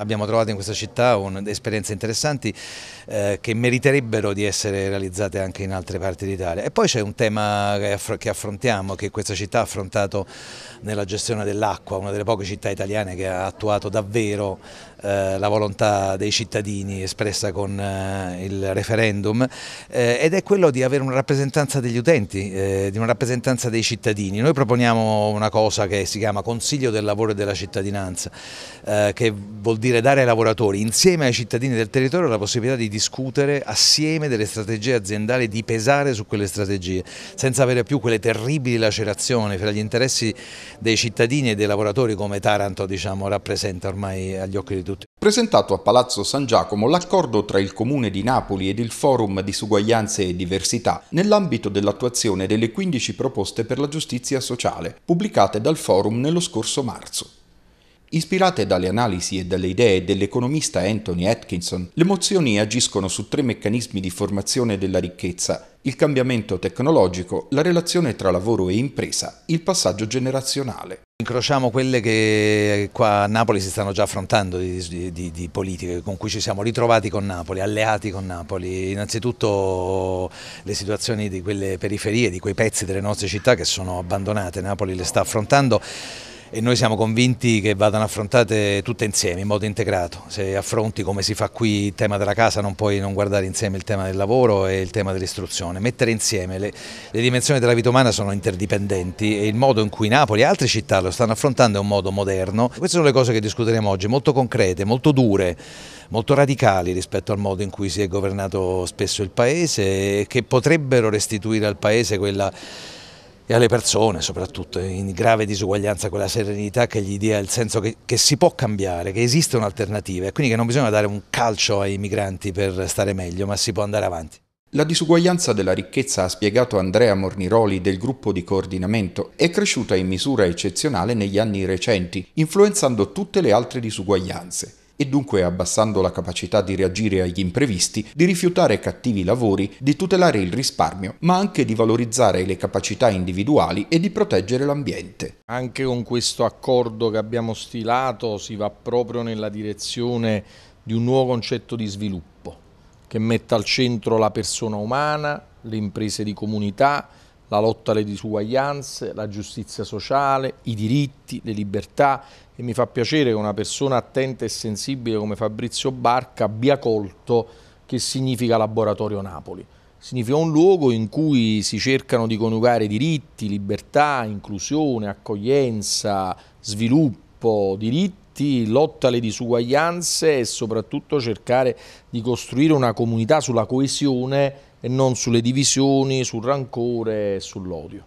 Abbiamo trovato in questa città esperienze interessanti eh, che meriterebbero di essere realizzate anche in altre parti d'Italia. E poi c'è un tema che, che affrontiamo, che questa città ha affrontato nella gestione dell'acqua, una delle poche città italiane che ha attuato davvero eh, la volontà dei cittadini espressa con eh, il referendum eh, ed è quello di avere una rappresentanza degli utenti, di una rappresentanza dei cittadini. Noi proponiamo una cosa che si chiama Consiglio del Lavoro e della Cittadinanza, che vuol dire dare ai lavoratori insieme ai cittadini del territorio la possibilità di discutere assieme delle strategie aziendali, di pesare su quelle strategie, senza avere più quelle terribili lacerazioni fra gli interessi dei cittadini e dei lavoratori come Taranto diciamo, rappresenta ormai agli occhi di tutti tutti. Presentato a Palazzo San Giacomo l'accordo tra il Comune di Napoli ed il Forum Disuguaglianze e Diversità nell'ambito dell'attuazione delle 15 proposte per la giustizia sociale, pubblicate dal Forum nello scorso marzo. Ispirate dalle analisi e dalle idee dell'economista Anthony Atkinson, le mozioni agiscono su tre meccanismi di formazione della ricchezza, il cambiamento tecnologico, la relazione tra lavoro e impresa, il passaggio generazionale. Incrociamo quelle che qua a Napoli si stanno già affrontando di, di, di, politiche, con cui ci siamo ritrovati con Napoli, alleati con Napoli. Innanzitutto le situazioni di quelle periferie, di quei pezzi delle nostre città che sono abbandonate, Napoli le sta affrontando e noi siamo convinti che vadano affrontate tutte insieme in modo integrato. Se affronti come si fa qui il tema della casa non puoi non guardare insieme il tema del lavoro e il tema dell'istruzione. Mettere insieme le, le, dimensioni della vita umana sono interdipendenti e il modo in cui Napoli e altre città lo stanno affrontando è un modo moderno. Queste sono le cose che discuteremo oggi, molto concrete, molto dure, molto radicali rispetto al modo in cui si è governato spesso il Paese e che potrebbero restituire al Paese quella e alle persone soprattutto in grave disuguaglianza quella serenità che gli dia il senso che, che si può cambiare, che esiste un'alternativa e quindi che non bisogna dare un calcio ai migranti per stare meglio, ma si può andare avanti. La disuguaglianza della ricchezza, ha spiegato Andrea Morniroli del gruppo di coordinamento, è cresciuta in misura eccezionale negli anni recenti, influenzando tutte le altre disuguaglianze e dunque abbassando la capacità di reagire agli imprevisti, di rifiutare cattivi lavori, di tutelare il risparmio, ma anche di valorizzare le capacità individuali e di proteggere l'ambiente. Anche con questo accordo che abbiamo stilato si va proprio nella direzione di un nuovo concetto di sviluppo che metta al centro la persona umana, le imprese di comunità, la lotta alle disuguaglianze, la giustizia sociale, i diritti, le libertà e mi fa piacere che una persona attenta e sensibile come Fabrizio Barca abbia colto che significa Laboratorio Napoli. Significa un luogo in cui si cercano di coniugare diritti, libertà, inclusione, accoglienza, sviluppo, diritti diritti, lotta alle disuguaglianze e soprattutto cercare di costruire una comunità sulla coesione e non sulle divisioni, sul rancore e sull'odio.